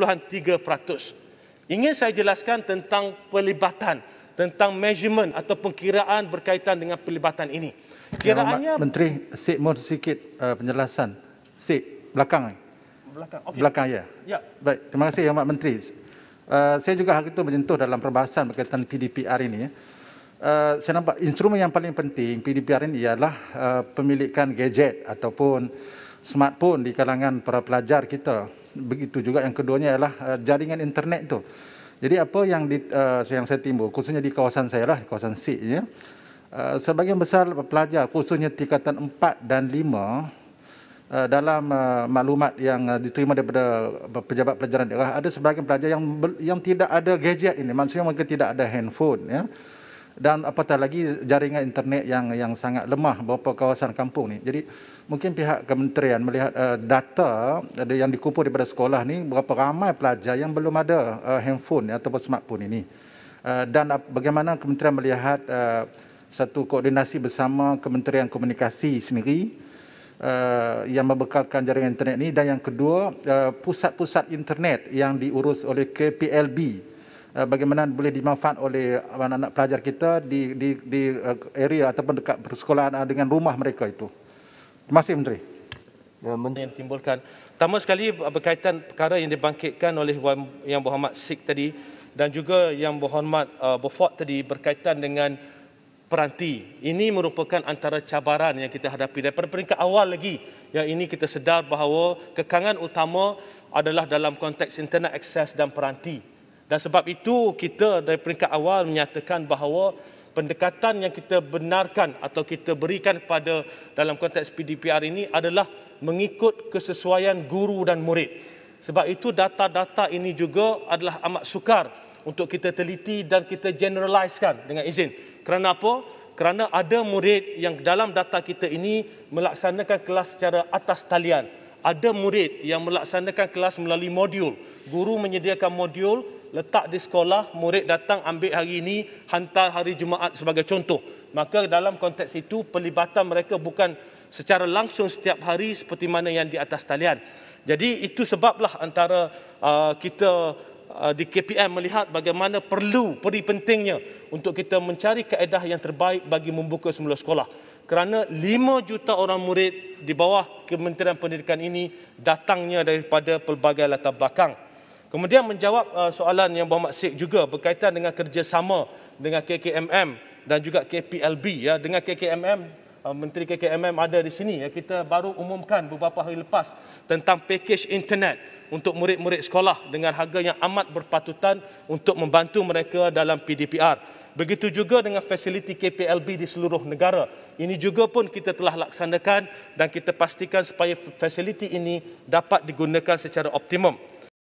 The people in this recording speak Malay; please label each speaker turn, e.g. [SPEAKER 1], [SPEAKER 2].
[SPEAKER 1] 0.3%. Ingin saya jelaskan tentang pelibatan, tentang measurement atau pengkiraan berkaitan dengan pelibatan ini. Kiraannya ya, Menteri
[SPEAKER 2] Sik mohon sedikit uh, penjelasan. Sik belakang.
[SPEAKER 1] Belakang. Okay. Belakang ya.
[SPEAKER 2] Ya. Baik, terima kasih Yang Amat Menteri. Uh, saya juga hari itu menyentuh dalam perbahasan berkaitan PDPR ini. Ya. Uh, saya nampak instrumen yang paling penting PDPR ini ialah uh, pemilikan gadget ataupun smartphone di kalangan para pelajar kita begitu juga yang keduanya adalah uh, eh, jaringan internet tu. Jadi apa yang di, uh, yang saya timbul khususnya di kawasan saya lah kawasan C ya. Uh, sebagian besar pelajar khususnya tingkatan 4 dan 5 dalam uh, maklumat yang uh, diterima daripada pejabat pelajaran daerah ada sebagian pelajar yang yang tidak ada gadget ini maksudnya mereka tidak ada handphone ya dan apatah lagi jaringan internet yang yang sangat lemah beberapa kawasan kampung ni. Jadi mungkin pihak kementerian melihat uh, data eh, yang dikumpul daripada sekolah ni berapa ramai pelajar yang belum ada uh, handphone ataupun smartphone ini. Uh, dan bagaimana kementerian melihat uh, satu koordinasi bersama kementerian komunikasi sendiri Uh, yang membekalkan jaringan internet ini dan yang kedua uh, pusat-pusat internet yang diurus oleh KPLB Eh, bagaimana boleh dimanfaat oleh anak-anak pelajar kita di, di, di eh, area ataupun dekat persekolahan eh, dengan rumah mereka itu. Terima kasih Menteri. Ya, Menteri
[SPEAKER 1] yang timbulkan. Pertama sekali berkaitan perkara yang dibangkitkan oleh Yang Berhormat Sik tadi dan juga Yang Berhormat uh, Beaufort tadi berkaitan dengan peranti. Ini merupakan antara cabaran yang kita hadapi daripada peringkat awal lagi. Yang ini kita sedar bahawa kekangan utama adalah dalam konteks internet access dan peranti. Dan sebab itu kita dari peringkat awal menyatakan bahawa pendekatan yang kita benarkan atau kita berikan pada dalam konteks PDPR ini adalah mengikut kesesuaian guru dan murid. Sebab itu data-data ini juga adalah amat sukar untuk kita teliti dan kita generalizekan dengan izin. Kerana apa? Kerana ada murid yang dalam data kita ini melaksanakan kelas secara atas talian. Ada murid yang melaksanakan kelas melalui modul. Guru menyediakan modul, letak di sekolah, murid datang ambil hari ini, hantar hari Jumaat sebagai contoh. Maka dalam konteks itu, pelibatan mereka bukan secara langsung setiap hari seperti mana yang di atas talian. Jadi itu sebablah antara uh, kita uh, di KPM melihat bagaimana perlu, peri pentingnya untuk kita mencari kaedah yang terbaik bagi membuka semula sekolah. Kerana 5 juta orang murid di bawah Kementerian Pendidikan ini datangnya daripada pelbagai latar belakang. Kemudian menjawab uh, soalan yang bapak Syed juga berkaitan dengan kerjasama dengan KKMM dan juga KPLB ya dengan KKMM uh, Menteri KKMM ada di sini ya kita baru umumkan beberapa hari lepas tentang pakej internet untuk murid-murid sekolah dengan harga yang amat berpatutan untuk membantu mereka dalam PDPR. Begitu juga dengan fasiliti KPLB di seluruh negara. Ini juga pun kita telah laksanakan dan kita pastikan supaya fasiliti ini dapat digunakan secara optimum.